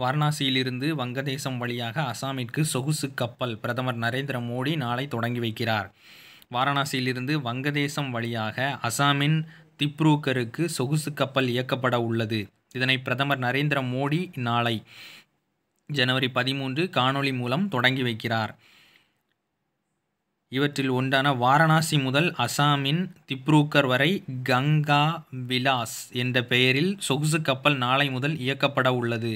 வாரணாசியிலிருந்து வங்கதேசம் வழியாக அசாமிற்கு சொகுசு கப்பல் பிரதமர் நரேந்திர மோடி நாளை தொடங்கி வைக்கிறார் வாரணாசியிலிருந்து வங்கதேசம் வழியாக அசாமின் திப்ரூக்கருக்கு சொகுசு கப்பல் இயக்கப்பட உள்ளது இதனை பிரதமர் நரேந்திர மோடி நாளை ஜனவரி பதிமூன்று காணொளி மூலம் தொடங்கி வைக்கிறார் இவற்றில் ஒன்றான வாரணாசி முதல் அசாமின் திப்ரூக்கர் வரை கங்கா விலாஸ் என்ற பெயரில் சொகுசு கப்பல் நாளை முதல் இயக்கப்பட உள்ளது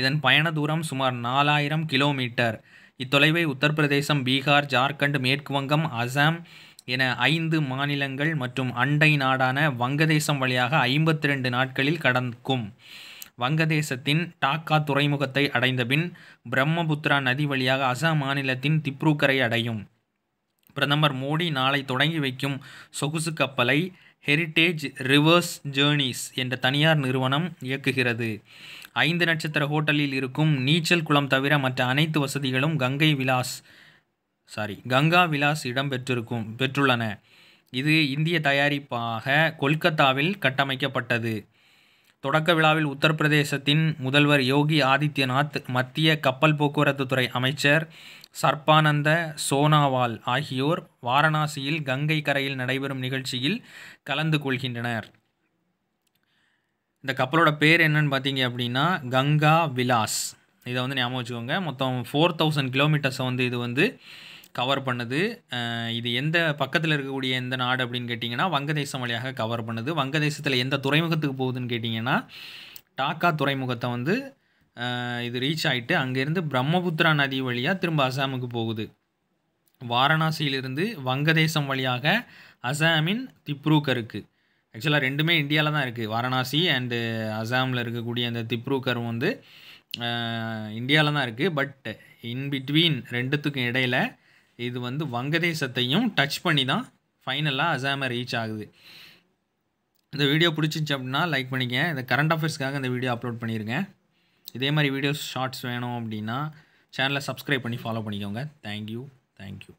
இதன் பயண தூரம் சுமார் நாலாயிரம் கிலோமீட்டர் இத்தொலைவை உத்தரப்பிரதேசம் பீகார் ஜார்க்கண்ட் மேற்குவங்கம் அசாம் என ஐந்து மாநிலங்கள் மற்றும் அண்டை நாடான வங்கதேசம் வழியாக ஐம்பத்தி ரெண்டு நாட்களில் கடக்கும் வங்கதேசத்தின் டாக்கா துறைமுகத்தை அடைந்தபின் பிரம்மபுத்திரா நதி வழியாக அசாம் மாநிலத்தின் திப்ருக்கரை அடையும் பிரதமர் மோடி நாளை தொடங்கி வைக்கும் சொகுசு கப்பலை ஹெரிட்டேஜ் ரிவர்ஸ் ஜேர்னிஸ் என்ற தனியார் நிறுவனம் இயக்குகிறது ஐந்து நட்சத்திர ஹோட்டலில் இருக்கும் நீச்சல் குளம் தவிர மற்ற அனைத்து வசதிகளும் கங்கை விலாஸ் சாரி கங்கா விலாஸ் இடம் பெற்றிருக்கும் பெற்றுள்ளன இது இந்திய தயாரிப்பாக கொல்கத்தாவில் கட்டமைக்கப்பட்டது தொடக்க விழாவில் உத்தரப்பிரதேசத்தின் முதல்வர் யோகி ஆதித்யநாத் மத்திய கப்பல் போக்குவரத்து துறை அமைச்சர் சர்பானந்த சோனாவால் ஆகியோர் வாரணாசியில் கங்கை கரையில் நடைபெறும் நிகழ்ச்சியில் கலந்து கொள்கின்றனர் இந்த கப்பலோட பேர் என்னன்னு பார்த்தீங்க அப்படின்னா கங்கா விலாஸ் இதை வந்து ஞாபகம் வச்சுக்கோங்க மொத்தம் ஃபோர் தௌசண்ட் கிலோமீட்டர்ஸை வந்து இது வந்து கவர் பண்ணுது இது எந்த பக்கத்தில் இருக்கக்கூடிய எந்த நாடு அப்படின்னு கேட்டிங்கன்னா வங்கதேசம் வழியாக கவர் பண்ணுது வங்கதேசத்தில் எந்த துறைமுகத்துக்கு போகுதுன்னு கேட்டிங்கன்னா டாக்கா துறைமுகத்தை வந்து இது ரீச் ஆகிட்டு அங்கேருந்து பிரம்மபுத்திரா நதி வழியாக திரும்ப அசாமுக்கு போகுது வாரணாசியிலிருந்து வங்கதேசம் வழியாக அசாமின் திப்ரூக்கருக்கு ஆக்சுவலாக ரெண்டுமே இந்தியாவில் தான் இருக்குது வாரணாசி அண்டு அசாமில் இருக்கக்கூடிய அந்த திப்ரூக்கர் வந்து இந்தியாவில் தான் இருக்குது பட் இன் பிட்வீன் ரெண்டுத்துக்கும் இடையில் இது வந்து வங்கதேசத்தையும் டச் பண்ணி தான் ஃபைனலாக அசாமை ரீச் ஆகுது இந்த வீடியோ பிடிச்சிச்சு அப்படின்னா லைக் பண்ணிக்கங்க இந்த கரண்ட் அஃபேர்ஸ்க்காக இந்த வீடியோ அப்லோட் பண்ணியிருக்கேன் இதே மாதிரி வீடியோஸ் ஷார்ட்ஸ் வேணும் அப்படின்னா சேனலை சப்ஸ்கிரைப் பண்ணி ஃபாலோ பண்ணிக்கோங்க தேங்க்யூ தேங்க்யூ